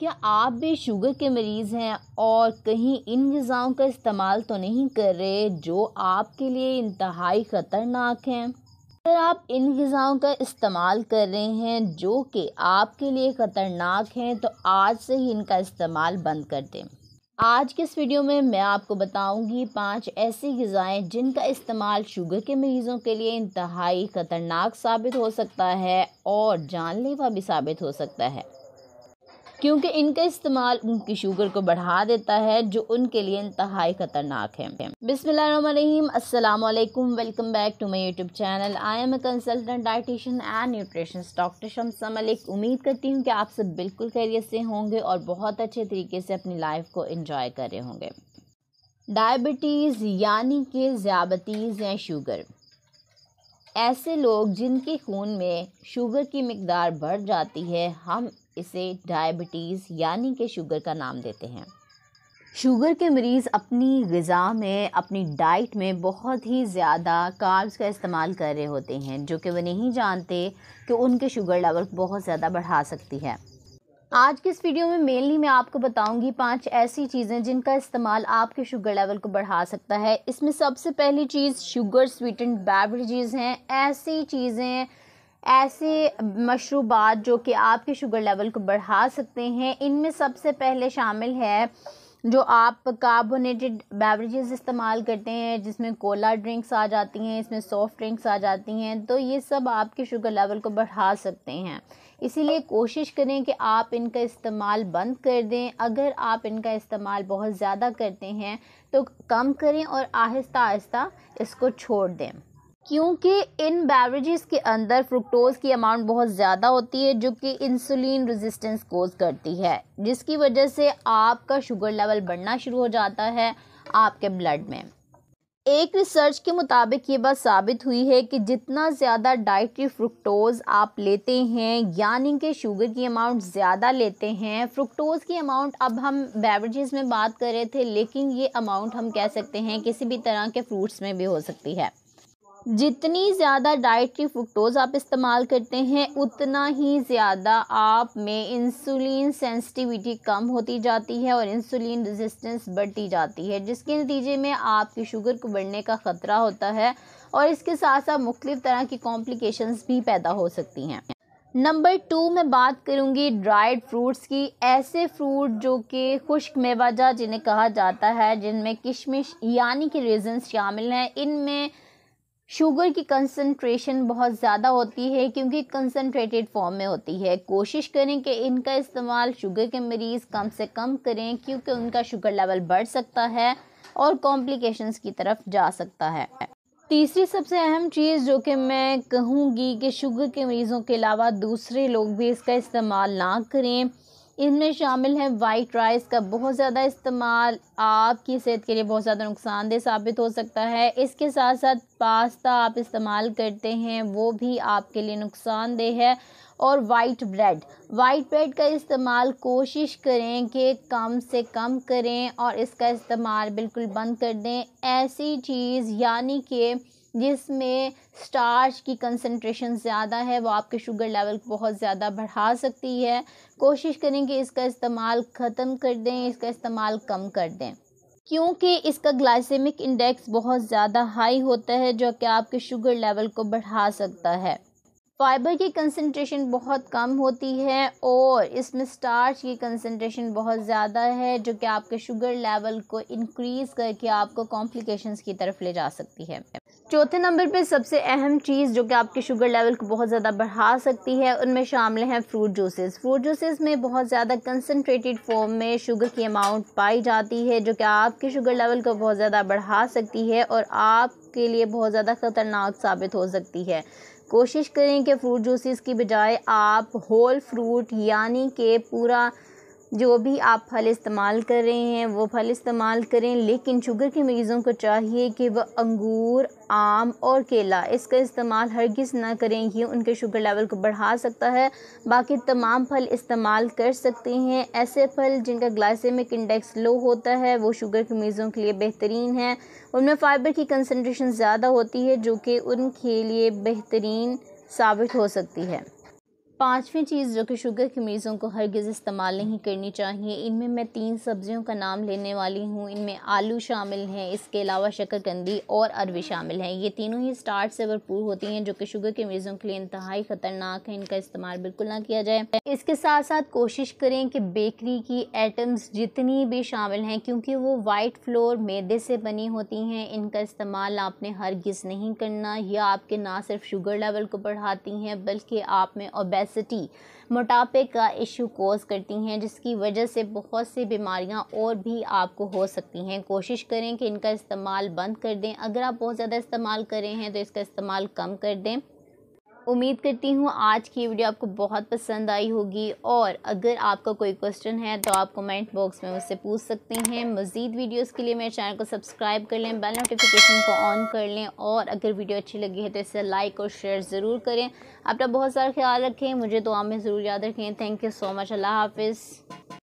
क्या आप भी शुगर के मरीज़ हैं और कहीं इन गज़ाओं का इस्तेमाल तो नहीं कर रहे जो आपके लिए इंतहाई ख़तरनाक हैं अगर आप इन गज़ाओं का इस्तेमाल कर रहे हैं जो कि आपके लिए ख़तरनाक हैं तो आज से ही इनका इस्तेमाल बंद कर दें आज के इस वीडियो में मैं आपको बताऊंगी पांच ऐसी गज़ाएँ जिनका इस्तेमाल शुगर के मरीज़ों के लिए इंतहाई ख़तरनाक साबित हो सकता है और जानलेवा भी साबित हो सकता है क्योंकि इनका इस्तेमाल उनकी शुगर को बढ़ा देता है जो उनके लिए इंतहाई ख़तरनाक है बिसमीम अल्लाम welcome back to my YouTube channel I am a consultant dietitian and nutrition doctor Shamsa Malik उम्मीद करती हूँ कि आप सब बिल्कुल खैरियत से होंगे और बहुत अच्छे तरीके से अपनी लाइफ को इन्जॉय कर रहे होंगे डायबिटीज़ यानी कि ज्यादतीज या शुगर ऐसे लोग जिनके खून में शुगर की मकदार बढ़ जाती है हम इसे डायबिटीज़ यानी कि शुगर का नाम देते हैं शुगर के मरीज़ अपनी गज़ा में अपनी डाइट में बहुत ही ज़्यादा कार्ब्स का इस्तेमाल कर रहे होते हैं जो कि वह नहीं जानते कि उनके शुगर लेवल बहुत ज़्यादा बढ़ा सकती है आज की इस वीडियो में मेनली मैं आपको बताऊंगी पांच ऐसी चीज़ें जिनका इस्तेमाल आपके शुगर लेवल को बढ़ा सकता है इसमें सबसे पहली चीज़ शुगर स्वीटेंड बेवरेजेस हैं ऐसी चीज़ें ऐसे मशरूबात जो कि आपके शुगर लेवल को बढ़ा सकते हैं इनमें सबसे पहले शामिल है जो आप कार्बोनेटेड बेवरेजेस इस्तेमाल करते हैं जिसमें कोला ड्रिंक्स आ जाती हैं इसमें सॉफ्ट ड्रिंक्स आ जाती हैं तो ये सब आपके शुगर लेवल को बढ़ा सकते हैं इसीलिए कोशिश करें कि आप इनका इस्तेमाल बंद कर दें अगर आप इनका इस्तेमाल बहुत ज़्यादा करते हैं तो कम करें और आहिस्ता आहिस्ता इसको छोड़ दें क्योंकि इन बेवरेजेस के अंदर फ्रुक्टोज की अमाउंट बहुत ज़्यादा होती है जो कि इंसुलिन रेजिस्टेंस कोज करती है जिसकी वजह से आपका शुगर लेवल बढ़ना शुरू हो जाता है आपके ब्लड में एक रिसर्च के मुताबिक ये बात साबित हुई है कि जितना ज़्यादा डाइट्री फ्रुक्टोज आप लेते हैं यानी कि शुगर की अमाउंट ज़्यादा लेते हैं फ्रुक्टोज की अमाउंट अब हम बेवरेजेस में बात कर रहे थे लेकिन ये अमाउंट हम कह सकते हैं किसी भी तरह के फ्रूट्स में भी हो सकती है जितनी ज़्यादा डाइटरी फ्रुक्टोज आप इस्तेमाल करते हैं उतना ही ज़्यादा आप में इंसुलिन सेंसिटिविटी कम होती जाती है और इंसुलिन रेजिस्टेंस बढ़ती जाती है जिसके नतीजे में आपकी शुगर को बढ़ने का ख़तरा होता है और इसके साथ साथ मुख्तफ तरह की कॉम्प्लिकेशंस भी पैदा हो सकती हैं नंबर टू मैं बात करूंगी ड्राइड फ्रूट्स की ऐसे फ्रूट जो कि खुश्क मेवाजा जिन्हें कहा जाता है जिनमें किशमिश यानी कि रेजन्स शामिल हैं इनमें शुगर की कंसनट्रेशन बहुत ज़्यादा होती है क्योंकि कंसनट्रेटेड फॉर्म में होती है कोशिश करें कि इनका इस्तेमाल शुगर के मरीज़ कम से कम करें क्योंकि उनका शुगर लेवल बढ़ सकता है और कॉम्प्लिकेशंस की तरफ जा सकता है तीसरी सबसे अहम चीज़ जो कि मैं कहूँगी कि शुगर के मरीज़ों के अलावा दूसरे लोग भी इसका इस्तेमाल ना करें इनमें शामिल है वाइट राइस का बहुत ज़्यादा इस्तेमाल आपकी सेहत के लिए बहुत ज़्यादा नुकसानदेह साबित हो सकता है इसके साथ साथ पास्ता आप इस्तेमाल करते हैं वो भी आपके लिए नुकसानदेह है और वाइट ब्रेड वाइट ब्रेड का इस्तेमाल कोशिश करें कि कम से कम करें और इसका इस्तेमाल बिल्कुल बंद कर दें ऐसी चीज़ यानी कि जिसमें स्टार्च की कंसनट्रेशन ज़्यादा है वो आपके शुगर लेवल को बहुत ज़्यादा बढ़ा सकती है कोशिश करें कि इसका इस्तेमाल ख़त्म कर दें इसका इस्तेमाल कम कर दें क्योंकि इसका ग्लाइसेमिक इंडेक्स बहुत ज़्यादा हाई होता है जो कि आपके शुगर लेवल को बढ़ा सकता है फाइबर की कंसनट्रेशन बहुत कम होती है और इसमें स्टार्च की कंसनट्रेशन बहुत ज़्यादा है जो कि आपके शुगर लेवल को इंक्रीज़ करके आपको कॉम्प्लिकेशंस की तरफ ले जा सकती है चौथे नंबर पे सबसे अहम चीज़ जो कि आपके शुगर लेवल को बहुत ज़्यादा बढ़ा सकती है उनमें शामिल हैं फ्रूट जूसेस फ्रूट जूसेस में बहुत ज़्यादा कंसनट्रेटेड फॉर्म में शुगर की अमाउंट पाई जाती है जो कि आपके शुगर लेवल को बहुत ज़्यादा बढ़ा सकती है और आप के लिए बहुत ज़्यादा ख़तरनाक साबित हो सकती है कोशिश करें कि फ्रूट जूसेस की बजाय आप होल फ्रूट यानी कि पूरा जो भी आप फल इस्तेमाल कर रहे हैं वो फल इस्तेमाल करें लेकिन शुगर के मरीज़ों को चाहिए कि वह अंगूर आम और केला इसका इस्तेमाल हरगिज़ ना करें ये उनके शुगर लेवल को बढ़ा सकता है बाकी तमाम फल इस्तेमाल कर सकते हैं ऐसे फल जिनका ग्लाइसेमिक इंडेक्स लो होता है वो शुगर के मरीज़ों के लिए बेहतरीन है उनमें फ़ाइबर की कंसनट्रेशन ज़्यादा होती है जो कि उनके लिए बेहतरीन साबित हो सकती है पाँचवीं चीज़ जो कि शुगर की मरीज़ों को हरगिज़ इस्तेमाल नहीं करनी चाहिए इनमें मैं तीन सब्ज़ियों का नाम लेने वाली हूँ इनमें आलू शामिल हैं इसके अलावा शक्करकंदी और अरवी शामिल हैं ये तीनों ही स्टार्च से भरपूर होती हैं जो कि शुगर के मरीज़ों के लिए इंतहाई ख़तरनाक है इनका इस्तेमाल बिल्कुल ना किया जाए इसके साथ साथ कोशिश करें कि बेकरी की आइटम्स जितनी भी शामिल हैं क्योंकि वो वाइट फ्लोर मैदे से बनी होती हैं इनका इस्तेमाल आपने हरगिज़ नहीं करना यह आपके ना सिर्फ शुगर लेवल को बढ़ाती हैं बल्कि आप में और ओबेसिटी मोटापे का इशू कोज करती हैं जिसकी वजह से बहुत सी बीमारियां और भी आपको हो सकती हैं कोशिश करें कि इनका इस्तेमाल बंद कर दें अगर आप बहुत ज़्यादा इस्तेमाल करें हैं तो इसका इस्तेमाल कम कर दें उम्मीद करती हूँ आज की वीडियो आपको बहुत पसंद आई होगी और अगर आपका कोई क्वेश्चन है तो आप कमेंट बॉक्स में मुझसे पूछ सकते हैं मज़ीद वीडियोस के लिए मेरे चैनल को सब्सक्राइब कर लें बेल नोटिफिकेशन को ऑन कर लें और अगर वीडियो अच्छी लगी है तो इसे लाइक और शेयर ज़रूर करें अपना बहुत सारा ख्याल रखें मुझे दुआ में ज़रूर याद रखें थैंक यू सो मच अल्लाह हाफिज़